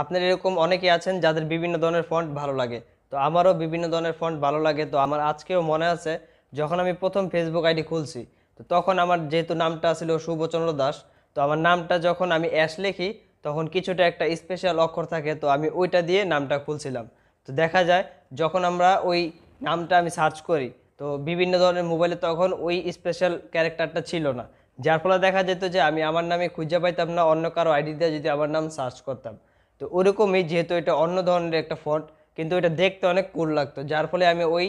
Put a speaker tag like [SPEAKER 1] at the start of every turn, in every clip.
[SPEAKER 1] আপনার এরকম অনেকে আছেন যাদের বিভিন্ন ধরনের ফন্ট ভালো লাগে তো আমারও বিভিন্ন ধরনের ফন্ট ভালো লাগে তো আমার আজকেও মনে আছে যখন আমি প্রথম ফেসবুক আইডি খুলছি তো তখন আমার যেহেতু নামটা ছিল শুভচন্দ্র দাস তো আমার নামটা যখন আমি অ্যাশ লিখি তখন কিছুটা একটা স্পেশাল অক্ষর থাকে তো আমি ওইটা দিয়ে নামটা খুলছিলাম তো দেখা যায় যখন আমরা ওই নামটা আমি সার্চ করি তো বিভিন্ন ধরনের মোবাইলে তখন ওই স্পেশাল ক্যারেক্টারটা ছিল না যার ফলে দেখা যেত যে আমি আমার নামে খুঁজে পাইতাম না অন্য কারো আইডি দিয়ে যদি আমার নাম সার্চ করতাম তো ওরকমই যেহেতু এটা অন্য ধরনের একটা ফন্ট কিন্তু এটা দেখতে অনেক কুল লাগতো যার ফলে আমি ওই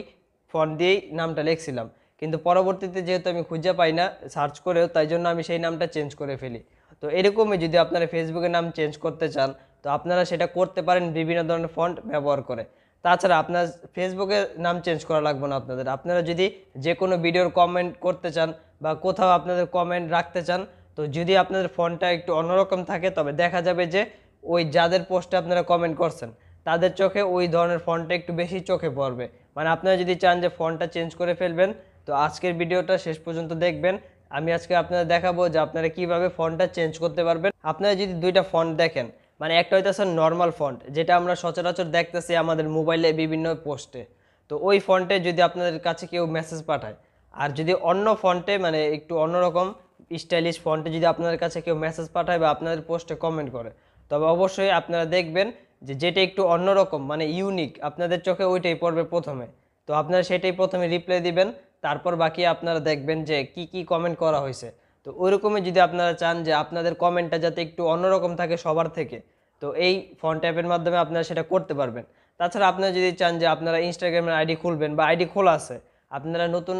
[SPEAKER 1] ফন্ট দিয়েই নামটা লিখছিলাম কিন্তু পরবর্তীতে যেহেতু আমি খুঁজে পাই না সার্চ করেও তাই জন্য আমি সেই নামটা চেঞ্জ করে ফেলি তো এরকমই যদি আপনারা ফেসবুকে নাম চেঞ্জ করতে চান তো আপনারা সেটা করতে পারেন বিভিন্ন ধরনের ফন্ট ব্যবহার করে তাছাড়া আপনার ফেসবুকে নাম চেঞ্জ করা লাগবে না আপনাদের আপনারা যদি যে কোনো ভিডিওর কমেন্ট করতে চান বা কোথাও আপনাদের কমেন্ট রাখতে চান তো যদি আপনাদের ফোনটা একটু অন্যরকম থাকে তবে দেখা যাবে যে ওই যাদের পোস্টে আপনারা কমেন্ট করছেন তাদের চোখে ওই ধরনের ফন্টটা একটু বেশি চোখে পড়বে মানে আপনারা যদি চান যে ফন্টটা চেঞ্জ করে ফেলবেন তো আজকের ভিডিওটা শেষ পর্যন্ত দেখবেন আমি আজকে আপনারা দেখাবো যে আপনারা কিভাবে ফন্টটা চেঞ্জ করতে পারবেন আপনারা যদি দুইটা ফন্ট দেখেন মানে একটা হইতেছে নর্মাল ফন্ট যেটা আমরা সচরাচর দেখতেছি আমাদের মোবাইলে বিভিন্ন পোস্টে তো ওই ফন্টে যদি আপনাদের কাছে কেউ মেসেজ পাঠায় আর যদি অন্য ফন্টে মানে একটু অন্যরকম স্টাইলিশ ফন্টে যদি আপনাদের কাছে কেউ মেসেজ পাঠায় বা আপনাদের পোস্টে কমেন্ট করে তবে অবশ্যই আপনারা দেখবেন যে যেটা একটু অন্যরকম মানে ইউনিক আপনাদের চোখে ওইটাই পড়বে প্রথমে তো আপনারা সেটাই প্রথমে রিপ্লাই দিবেন তারপর বাকি আপনারা দেখবেন যে কি কি কমেন্ট করা হয়েছে তো ওইরকমই যদি আপনারা চান যে আপনাদের কমেন্টটা যাতে একটু অন্যরকম থাকে সবার থেকে তো এই ফোন অ্যাপের মাধ্যমে আপনারা সেটা করতে পারবেন তাছাড়া আপনারা যদি চান যে আপনারা ইনস্টাগ্রামের আইডি খুলবেন বা আইডি খোলা আছে আপনারা নতুন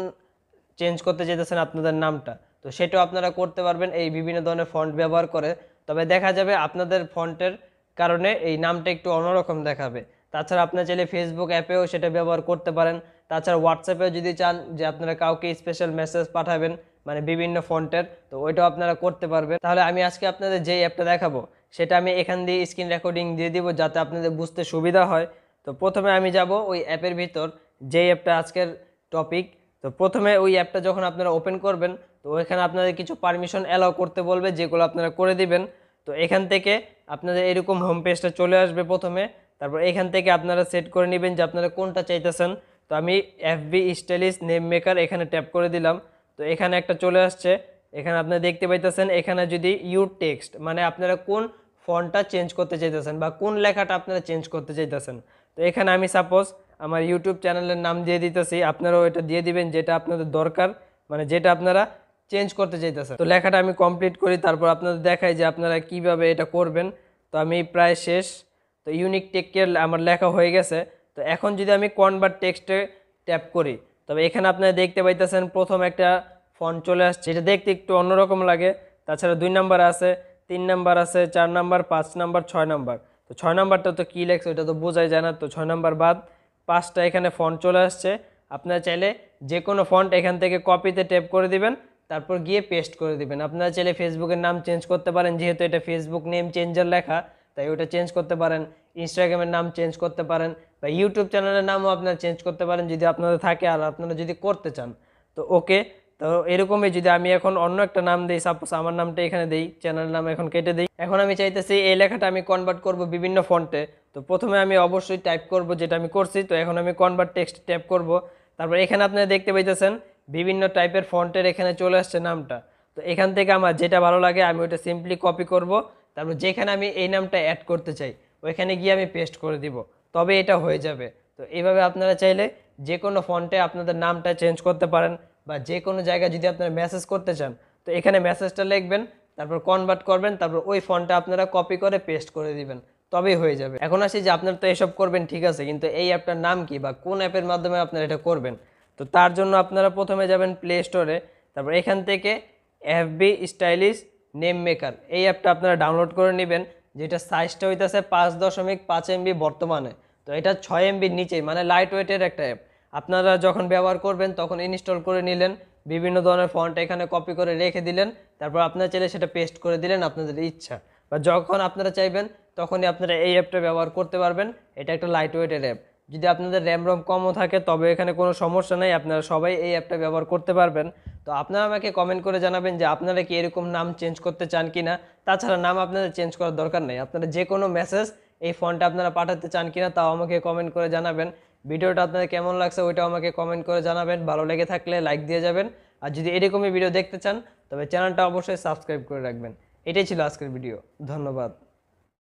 [SPEAKER 1] চেঞ্জ করতে যেতেছেন আপনাদের নামটা তো সেটাও আপনারা করতে পারবেন এই বিভিন্ন ধরনের ফন্ট ব্যবহার করে তবে দেখা যাবে আপনাদের ফন্টের কারণে এই নামটা একটু অন্যরকম দেখাবে তাছাড়া আপনার চাইলে ফেসবুক অ্যাপেও সেটা ব্যবহার করতে পারেন তাছাড়া হোয়াটসঅ্যাপেও যদি চান যে আপনারা কাউকে স্পেশাল মেসেজ পাঠাবেন মানে বিভিন্ন ফন্টের তো ওইটাও আপনারা করতে পারবেন তাহলে আমি আজকে আপনাদের যেই অ্যাপটা দেখাবো সেটা আমি এখান দিয়ে স্ক্রিন রেকর্ডিং দিয়ে দিব যাতে আপনাদের বুঝতে সুবিধা হয় তো প্রথমে আমি যাব ওই অ্যাপের ভিতর যেই অ্যাপটা আজকের টপিক তো প্রথমে ওই অ্যাপটা যখন আপনারা ওপেন করবেন তো ওইখানে আপনাদের কিছু পারমিশন অ্যালাউ করতে বলবে যেগুলো আপনারা করে দিবেন তো এখান থেকে আপনাদের এরকম হোম পেজটা চলে আসবে প্রথমে তারপর এখান থেকে আপনারা সেট করে নেবেন যে আপনারা কোনটা চাইতেছেন তো আমি এফবি স্টাইলিশ নেম মেকার এখানে ট্যাপ করে দিলাম তো এখানে একটা চলে আসছে এখানে আপনারা দেখতে পাইতেছেন এখানে যদি ইউ টেক্সট মানে আপনারা কোন ফন্টটা চেঞ্জ করতে চাইতেছেন বা কোন লেখাটা আপনারা চেঞ্জ করতে চাইতেছেন তো এখানে আমি সাপোজ আমার ইউটিউব চ্যানেলের নাম দিয়ে দিতেছি আপনারাও এটা দিয়ে দিবেন যেটা আপনাদের দরকার মানে যেটা আপনারা চেঞ্জ করতে চাইতেছে তো লেখাটা আমি কমপ্লিট করি তারপর আপনাদের দেখাই যে আপনারা কিভাবে এটা করবেন তো আমি প্রায় শেষ তো ইউনিক টেক আমার লেখা হয়ে গেছে তো এখন যদি আমি কনভার্ট টেক্সটে ট্যাপ করি তবে এখানে আপনারা দেখতে পাইতেছেন প্রথম একটা ফন্ট চলে আসছে এটা দেখতে একটু অন্যরকম লাগে তাছাড়া দুই নাম্বার আছে তিন নাম্বার আছে চার নাম্বার পাঁচ নাম্বার ছয় নাম্বার তো ছয় নাম্বারটা তো কী লেখছে ওটা তো বোঝাই যায় না তো ছয় নাম্বার বাদ পাঁচটা এখানে ফন্ট চলে আসছে আপনারা চাইলে যে কোনো ফন্ট এখান থেকে কপিতে ট্যাপ করে দিবেন তারপর গিয়ে পেস্ট করে দিবেন আপনারা চাইলে ফেসবুকের নাম চেঞ্জ করতে পারেন যেহেতু এটা ফেসবুক নেম চেঞ্জার লেখা তাই ওটা চেঞ্জ করতে পারেন ইনস্টাগ্রামের নাম চেঞ্জ করতে পারেন বা ইউটিউব চ্যানেলের নামও আপনারা চেঞ্জ করতে পারেন যদি আপনাদের থাকে আর আপনারা যদি করতে চান তো ওকে তো এরকমই যদি আমি এখন অন্য একটা নাম দিই সাপোজ আমার নামটা এখানে দিই চ্যানেলের নাম এখন কেটে দিই এখন আমি চাইতেছি এই লেখাটা আমি কনভার্ট করব বিভিন্ন ফন্টে তো প্রথমে আমি অবশ্যই টাইপ করব যেটা আমি করছি তো এখন আমি কনভার্ট টেক্সট ট্যাপ করব তারপর এখানে আপনারা দেখতে পাইতেছেন বিভিন্ন টাইপের ফন্টের এখানে চলে আসছে নামটা তো এখান থেকে আমার যেটা ভালো লাগে আমি ওটা সিম্পলি কপি করব তারপর যেখানে আমি এই নামটা অ্যাড করতে চাই ওইখানে গিয়ে আমি পেস্ট করে দিব তবে এটা হয়ে যাবে তো এইভাবে আপনারা চাইলে যে কোনো ফন্টে আপনাদের নামটা চেঞ্জ করতে পারেন বা যে কোনো জায়গায় যদি আপনারা মেসেজ করতে চান তো এখানে মেসেজটা লিখবেন তারপর কনভার্ট করবেন তারপর ওই ফন্টটা আপনারা কপি করে পেস্ট করে দিবেন তবেই হয়ে যাবে এখন আসি যে আপনারা তো এসব করবেন ঠিক আছে কিন্তু এই অ্যাপটার নাম কি বা কোন অ্যাপের মাধ্যমে আপনারা এটা করবেন তো তার জন্য আপনারা প্রথমে যাবেন প্লে স্টোরে তারপর এখান থেকে এফবি স্টাইলিশ নেম মেকার এই অ্যাপটা আপনারা ডাউনলোড করে নেবেন যেটা সাইজটা হইতেছে পাঁচ দশমিক পাঁচ এমবি বর্তমানে তো এটা ছয় এমবির নিচে মানে লাইট ওয়েটের একটা অ্যাপ আপনারা যখন ব্যবহার করবেন তখন ইনস্টল করে নিলেন বিভিন্ন ধরনের ফন্ট এখানে কপি করে রেখে দিলেন তারপর আপনার চাইলে সেটা পেস্ট করে দিলেন আপনাদের ইচ্ছা বা যখন আপনারা চাইবেন তখনই আপনারা এই অ্যাপটা ব্যবহার করতে পারবেন এটা একটা লাইট ওয়েটের অ্যাপ যদি আপনাদের র্যাম রম কমও থাকে তবে এখানে কোনো সমস্যা নেই আপনারা সবাই এই অ্যাপটা ব্যবহার করতে পারবেন তো আপনারা আমাকে কমেন্ট করে জানাবেন যে আপনারা কি এরকম নাম চেঞ্জ করতে চান কি না তাছাড়া নাম আপনাদের চেঞ্জ করার দরকার নেই আপনারা যে কোনো মেসেজ এই ফোনটা আপনারা পাঠাতে চান কি না তাও আমাকে কমেন্ট করে জানাবেন ভিডিওটা আপনাদের কেমন লাগছে ওইটাও আমাকে কমেন্ট করে জানাবেন ভালো লেগে থাকলে লাইক দিয়ে যাবেন আর যদি এরকমই ভিডিও দেখতে চান তবে চ্যানেলটা অবশ্যই সাবস্ক্রাইব করে রাখবেন এটাই ছিল আজকের ভিডিও ধন্যবাদ